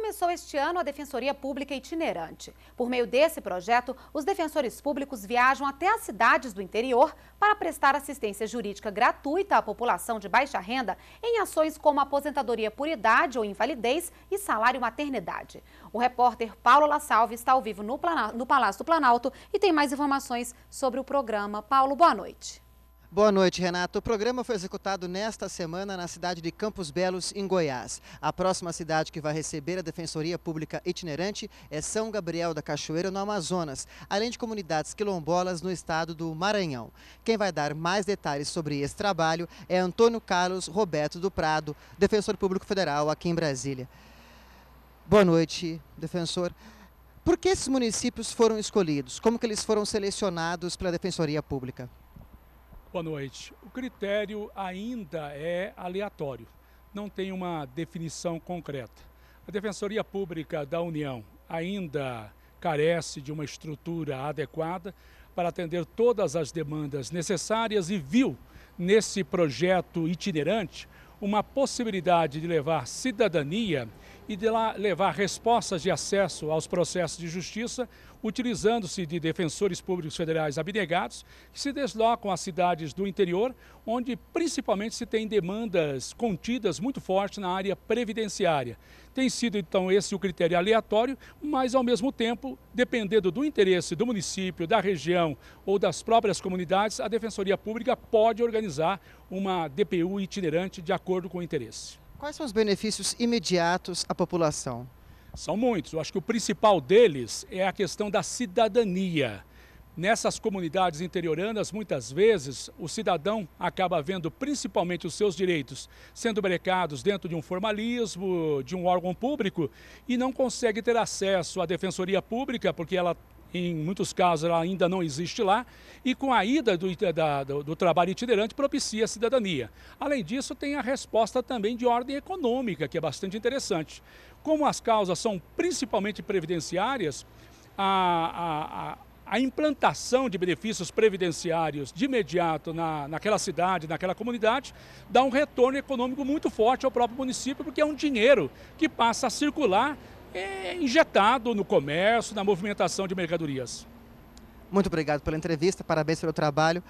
começou este ano a Defensoria Pública Itinerante. Por meio desse projeto, os defensores públicos viajam até as cidades do interior para prestar assistência jurídica gratuita à população de baixa renda em ações como aposentadoria por idade ou invalidez e salário maternidade. O repórter Paulo La Salve está ao vivo no, Palácio do Planalto e tem mais informações sobre o programa. Paulo, boa noite. Boa noite, Renato. O programa foi executado nesta semana na cidade de Campos Belos, em Goiás. A próxima cidade que vai receber a Defensoria Pública Itinerante é São Gabriel da Cachoeira, no Amazonas, além de comunidades quilombolas no estado do Maranhão. Quem vai dar mais detalhes sobre esse trabalho é Antônio Carlos Roberto do Prado, defensor público federal aqui em Brasília. Boa noite, defensor. Por que esses municípios foram escolhidos? Como que eles foram selecionados pela Defensoria Pública? Boa noite. O critério ainda é aleatório, não tem uma definição concreta. A Defensoria Pública da União ainda carece de uma estrutura adequada para atender todas as demandas necessárias e viu nesse projeto itinerante uma possibilidade de levar cidadania e de lá levar respostas de acesso aos processos de justiça, utilizando-se de defensores públicos federais abnegados, que se deslocam às cidades do interior, onde principalmente se tem demandas contidas muito fortes na área previdenciária. Tem sido então esse o critério aleatório, mas ao mesmo tempo, dependendo do interesse do município, da região ou das próprias comunidades, a Defensoria Pública pode organizar uma DPU itinerante de acordo com o interesse. Quais são os benefícios imediatos à população? São muitos. Eu acho que o principal deles é a questão da cidadania. Nessas comunidades interioranas, muitas vezes, o cidadão acaba vendo principalmente os seus direitos sendo brecados dentro de um formalismo, de um órgão público, e não consegue ter acesso à defensoria pública, porque ela em muitos casos ela ainda não existe lá, e com a ida do, da, do, do, trabalho itinerante propicia a cidadania. Além disso, tem a resposta também de ordem econômica, que é bastante interessante. Como as causas são principalmente previdenciárias, a, a, a implantação de benefícios previdenciários de imediato na, naquela cidade, naquela comunidade, dá um retorno econômico muito forte ao próprio município, porque é um dinheiro que passa a circular é injetado no comércio, na movimentação de mercadorias. Muito obrigado pela entrevista, parabéns pelo trabalho.